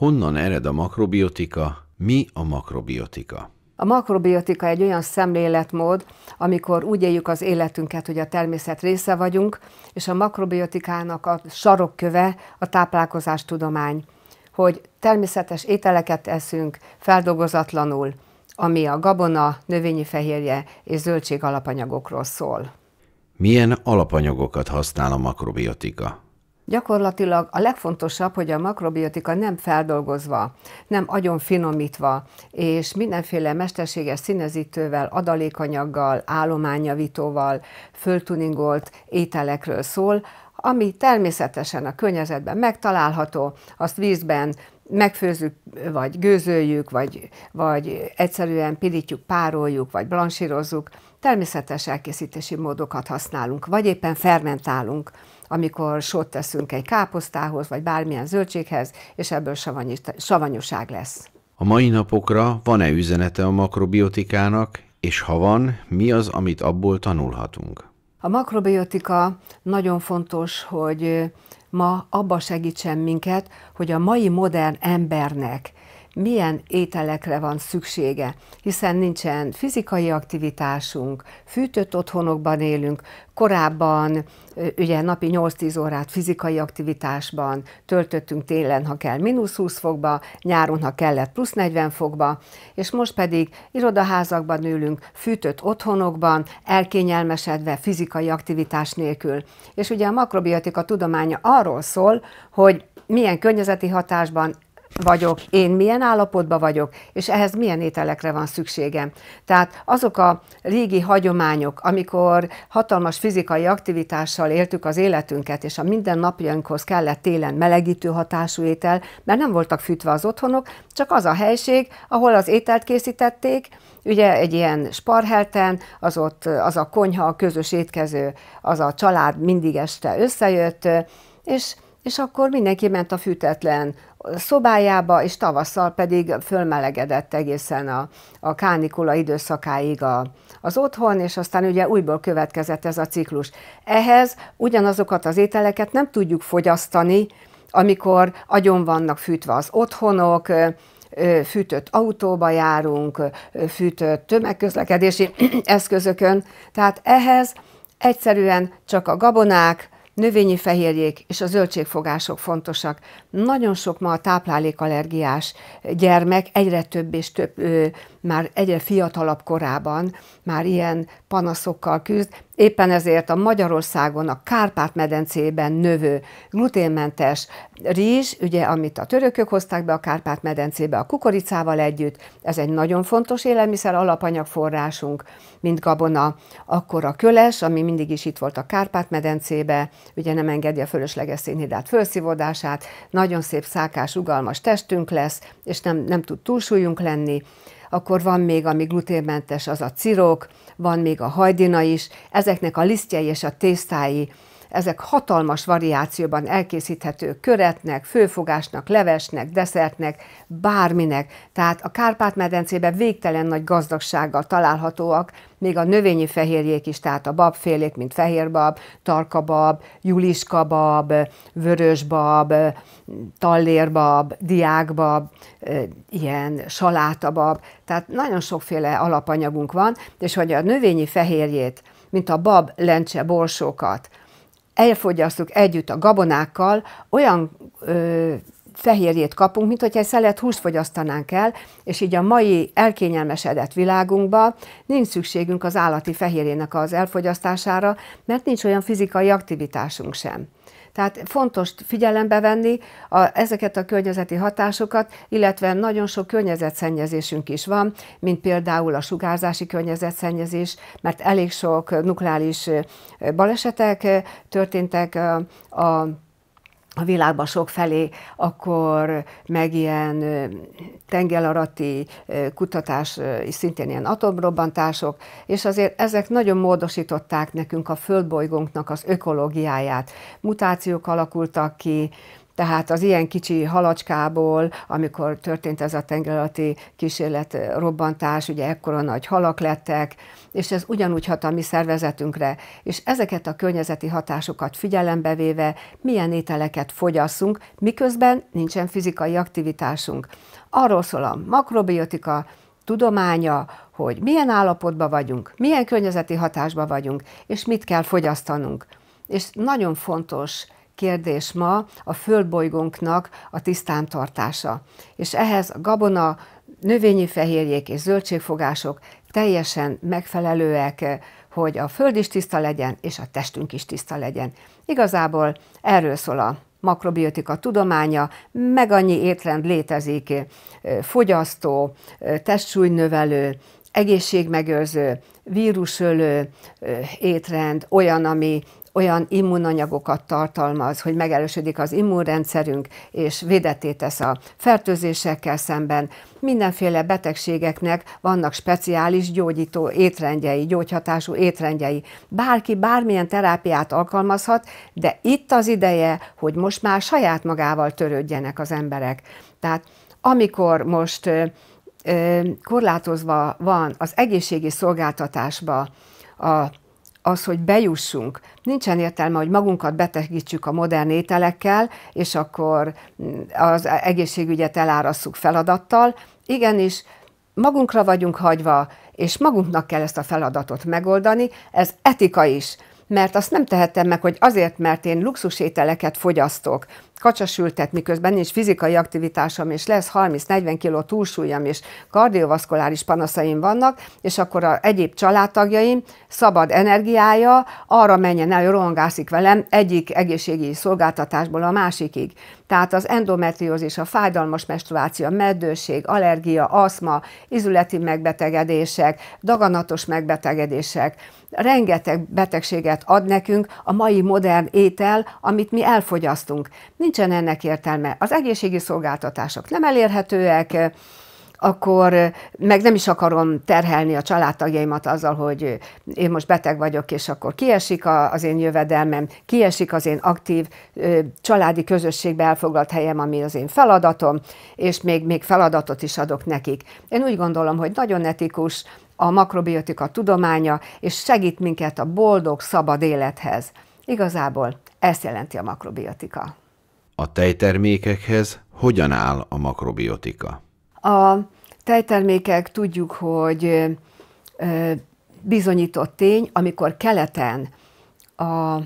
Honnan ered a makrobiotika? Mi a makrobiotika? A makrobiotika egy olyan szemléletmód, amikor úgy éljük az életünket, hogy a természet része vagyunk, és a makrobiotikának a sarokköve a táplálkozástudomány, hogy természetes ételeket eszünk feldolgozatlanul, ami a gabona, növényi fehérje és zöldség alapanyagokról szól. Milyen alapanyagokat használ a makrobiotika? Gyakorlatilag a legfontosabb, hogy a makrobiotika nem feldolgozva, nem agyon finomítva, és mindenféle mesterséges színezítővel, adalékanyaggal, állományjavítóval, föltuningolt ételekről szól, ami természetesen a környezetben megtalálható, azt vízben megfőzzük, vagy gőzöljük, vagy, vagy egyszerűen pirítjuk, pároljuk, vagy blansírozzuk. Természetes elkészítési módokat használunk, vagy éppen fermentálunk amikor sót teszünk egy káposztához, vagy bármilyen zöldséghez, és ebből savanyúság lesz. A mai napokra van-e üzenete a makrobiotikának, és ha van, mi az, amit abból tanulhatunk? A makrobiotika nagyon fontos, hogy ma abba segítsen minket, hogy a mai modern embernek milyen ételekre van szüksége, hiszen nincsen fizikai aktivitásunk, fűtött otthonokban élünk, korábban ugye napi 8-10 órát fizikai aktivitásban töltöttünk télen, ha kell, mínusz 20 fokba, nyáron, ha kellett, plusz 40 fokba, és most pedig irodaházakban ülünk, fűtött otthonokban, elkényelmesedve, fizikai aktivitás nélkül. És ugye a makrobiotika tudománya arról szól, hogy milyen környezeti hatásban vagyok, én milyen állapotban vagyok, és ehhez milyen ételekre van szükségem. Tehát azok a régi hagyományok, amikor hatalmas fizikai aktivitással éltük az életünket, és a minden napjainkhoz kellett télen melegítő hatású étel, mert nem voltak fűtve az otthonok, csak az a helység, ahol az ételt készítették, ugye egy ilyen sparhelten, az ott az a konyha, a közös étkező, az a család mindig este összejött, és és akkor mindenki ment a fűtetlen szobájába, és tavasszal pedig fölmelegedett egészen a, a kánikula időszakáig a, az otthon, és aztán ugye újból következett ez a ciklus. Ehhez ugyanazokat az ételeket nem tudjuk fogyasztani, amikor agyon vannak fűtve az otthonok, fűtött autóba járunk, fűtött tömegközlekedési eszközökön. Tehát ehhez egyszerűen csak a gabonák, Növényi fehérjék és a zöldségfogások fontosak. Nagyon sok ma a táplálékallergiás gyermek, egyre több és több, ö, már egyre fiatalabb korában már ilyen panaszokkal küzd, Éppen ezért a Magyarországon, a Kárpát-medencében növő gluténmentes rizs, ugye, amit a törökök hozták be a Kárpát-medencébe a kukoricával együtt, ez egy nagyon fontos élelmiszer alapanyagforrásunk, mint gabona, akkor a köles, ami mindig is itt volt a Kárpát-medencébe, ugye nem engedi a fölösleges szénhidrát felszívódását, nagyon szép szákás, ugalmas testünk lesz, és nem, nem tud túlsúlyunk lenni, akkor van még, ami gluténmentes, az a cirok, van még a hajdina is, ezeknek a lisztjei és a tésztái ezek hatalmas variációban elkészíthető köretnek, főfogásnak, levesnek, desszertnek, bárminek. Tehát a Kárpát-medencében végtelen nagy gazdagsággal találhatóak, még a növényi fehérjék is, tehát a babfélék, mint fehérbab, tarkabab, juliskabab, vörösbab, tallérbab, diákbab, ilyen salátabab, tehát nagyon sokféle alapanyagunk van, és hogy a növényi fehérjét, mint a bab, lencse, borsókat, elfogyasztjuk együtt a gabonákkal, olyan ö, fehérjét kapunk, mint hogyha egy szelet húst fogyasztanánk el, és így a mai elkényelmesedett világunkban nincs szükségünk az állati fehérjének az elfogyasztására, mert nincs olyan fizikai aktivitásunk sem. Tehát fontos figyelembe venni a, ezeket a környezeti hatásokat, illetve nagyon sok környezetszennyezésünk is van, mint például a sugárzási környezetszennyezés, mert elég sok nukleáris balesetek történtek a, a a világban sok felé, akkor meg ilyen tengeralatti kutatás, és szintén ilyen atomrobbantások, és azért ezek nagyon módosították nekünk a földbolygónknak az ökológiáját. Mutációk alakultak ki, tehát az ilyen kicsi halacskából, amikor történt ez a tengeralatti kísérlet robbantás, ugye ekkora nagy halak lettek, és ez ugyanúgy hat a mi szervezetünkre. És ezeket a környezeti hatásokat figyelembe véve, milyen ételeket fogyasszunk, miközben nincsen fizikai aktivitásunk. Arról szól a makrobiotika, tudománya, hogy milyen állapotban vagyunk, milyen környezeti hatásban vagyunk, és mit kell fogyasztanunk. És nagyon fontos kérdés ma a földbolygónknak a tisztántartása. És ehhez a gabona, növényi fehérjék és zöldségfogások teljesen megfelelőek, hogy a föld is tiszta legyen, és a testünk is tiszta legyen. Igazából erről szól a makrobiotika tudománya, meg annyi étrend létezik, fogyasztó, testsúlynövelő, egészségmegőrző, vírusölő étrend, olyan, ami olyan immunanyagokat tartalmaz, hogy megerősödik az immunrendszerünk, és védetté tesz a fertőzésekkel szemben. Mindenféle betegségeknek vannak speciális gyógyító étrendjei, gyógyhatású étrendjei. Bárki bármilyen terápiát alkalmazhat, de itt az ideje, hogy most már saját magával törődjenek az emberek. Tehát amikor most korlátozva van az egészségi szolgáltatásba a az, hogy bejussunk. Nincsen értelme, hogy magunkat betegítsük a modern ételekkel, és akkor mm, az egészségügyet elárasszuk feladattal. Igenis, magunkra vagyunk hagyva, és magunknak kell ezt a feladatot megoldani. Ez etika is mert azt nem tehetem meg, hogy azért, mert én luxusételeket fogyasztok, kacsasültet, miközben nincs fizikai aktivitásom, és lesz 30-40 kiló túlsúlyam és kardiovaszkuláris panaszaim vannak, és akkor a egyéb családtagjaim szabad energiája arra menjen el, rongászik velem egyik egészségi szolgáltatásból a másikig. Tehát az endometriózis, a fájdalmas menstruáció, a meddőség, allergia, aszma, izületi megbetegedések, daganatos megbetegedések, rengeteg betegséget ad nekünk a mai modern étel, amit mi elfogyasztunk nincsen ennek értelme. Az egészségi szolgáltatások nem elérhetőek, akkor meg nem is akarom terhelni a családtagjaimat azzal, hogy én most beteg vagyok, és akkor kiesik az én jövedelmem, kiesik az én aktív családi közösségbe elfoglalt helyem, ami az én feladatom, és még, még feladatot is adok nekik. Én úgy gondolom, hogy nagyon etikus a makrobiotika tudománya, és segít minket a boldog, szabad élethez. Igazából ezt jelenti a makrobiotika a tejtermékekhez hogyan áll a makrobiotika? A tejtermékek tudjuk, hogy bizonyított tény, amikor keleten a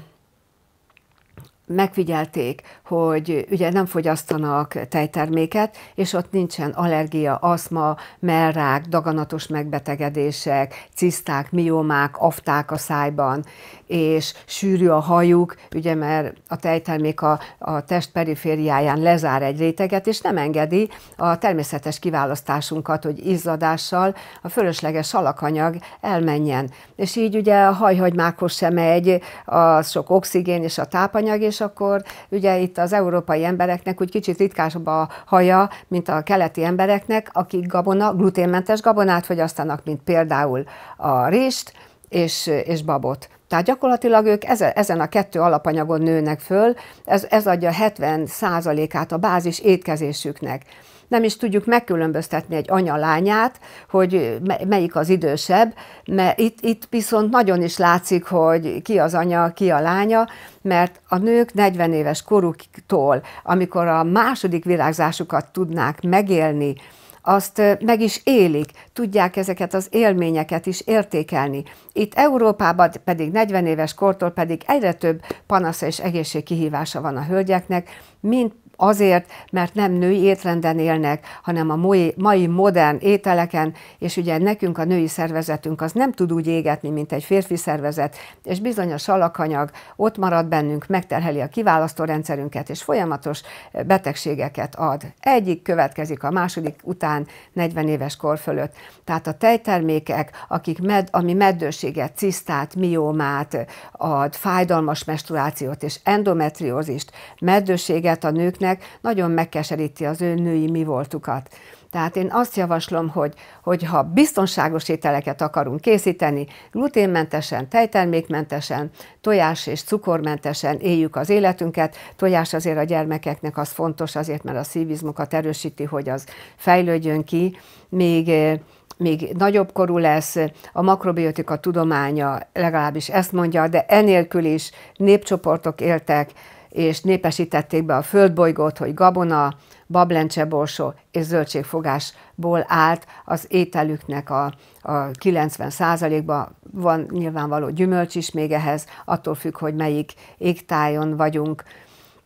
megfigyelték, hogy ugye nem fogyasztanak tejterméket, és ott nincsen allergia, aszma, merrák, daganatos megbetegedések, ciszták, miomák, afták a szájban, és sűrű a hajuk, ugye mert a tejtermék a, a test perifériáján lezár egy réteget, és nem engedi a természetes kiválasztásunkat, hogy izzadással a fölösleges alakanyag elmenjen. És így ugye a hajhagymákhoz sem megy a sok oxigén és a tápanyag, és akkor ugye itt az európai embereknek úgy kicsit ritkásabb a haja, mint a keleti embereknek, akik gabona, gluténmentes gabonát fogyasztanak, mint például a rést, és, és babot. Tehát gyakorlatilag ők ezen a kettő alapanyagon nőnek föl, ez, ez adja 70%-át a bázis étkezésüknek nem is tudjuk megkülönböztetni egy anya lányát, hogy melyik az idősebb, mert itt, itt viszont nagyon is látszik, hogy ki az anya, ki a lánya, mert a nők 40 éves koruktól, amikor a második virágzásukat tudnák megélni, azt meg is élik, tudják ezeket az élményeket is értékelni. Itt Európában pedig 40 éves kortól pedig egyre több panasza és egészségkihívása van a hölgyeknek, mint azért, mert nem női étrenden élnek, hanem a mai modern ételeken, és ugye nekünk a női szervezetünk az nem tud úgy égetni, mint egy férfi szervezet, és bizony a salakanyag ott marad bennünk, megterheli a kiválasztó rendszerünket, és folyamatos eh, betegségeket ad. Egyik következik a második után 40 éves kor fölött. Tehát a tejtermékek, akik med, ami meddőséget, cisztát, miómát eh, ad, fájdalmas menstruációt és endometriózist, meddőséget a nőknek, nőknek nagyon megkeseríti az ő női mi voltukat. Tehát én azt javaslom, hogy, hogy ha biztonságos ételeket akarunk készíteni, gluténmentesen, tejtermékmentesen, tojás és cukormentesen éljük az életünket. Tojás azért a gyermekeknek az fontos, azért mert a szívizmokat erősíti, hogy az fejlődjön ki. Még eh, még nagyobb korú lesz, a makrobiotika tudománya legalábbis ezt mondja, de enélkül is népcsoportok éltek, és népesítették be a földbolygót, hogy gabona, bablencseborso és zöldségfogásból állt az ételüknek a, a 90%-ban van nyilvánvaló gyümölcs is még ehhez, attól függ, hogy melyik égtájon vagyunk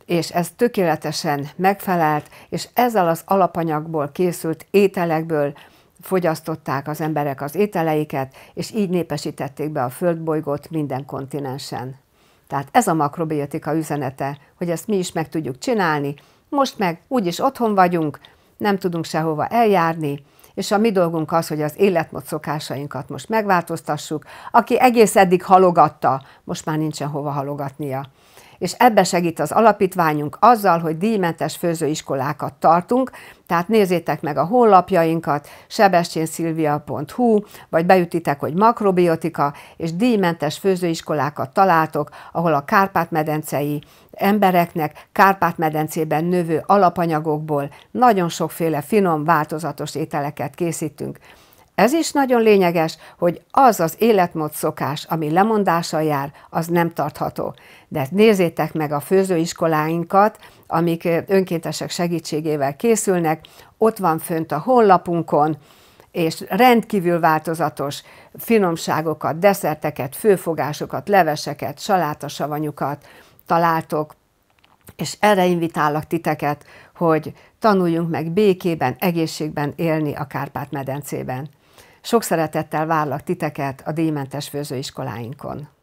és ez tökéletesen megfelelt, és ezzel az alapanyagból készült ételekből fogyasztották az emberek az ételeiket, és így népesítették be a földbolygót minden kontinensen. Tehát ez a makrobiotika üzenete, hogy ezt mi is meg tudjuk csinálni, most meg úgyis otthon vagyunk, nem tudunk sehova eljárni, és a mi dolgunk az, hogy az életmód szokásainkat most megváltoztassuk. Aki egész eddig halogatta, most már nincsen hova halogatnia és ebbe segít az alapítványunk azzal, hogy díjmentes főzőiskolákat tartunk, tehát nézzétek meg a honlapjainkat, sebestjénszilvia.hu, vagy beütitek, hogy makrobiotika, és díjmentes főzőiskolákat találtok, ahol a Kárpát-medencei embereknek Kárpát-medencében növő alapanyagokból nagyon sokféle finom, változatos ételeket készítünk. Ez is nagyon lényeges, hogy az az életmód szokás, ami lemondással jár, az nem tartható. De nézzétek meg a főzőiskoláinkat, amik önkéntesek segítségével készülnek, ott van fönt a honlapunkon, és rendkívül változatos finomságokat, desszerteket, főfogásokat, leveseket, salátasavanyukat találtok, és erre invitálok titeket, hogy tanuljunk meg békében, egészségben élni a Kárpát-medencében. Sok szeretettel várlak titeket a díjmentes főzőiskoláinkon.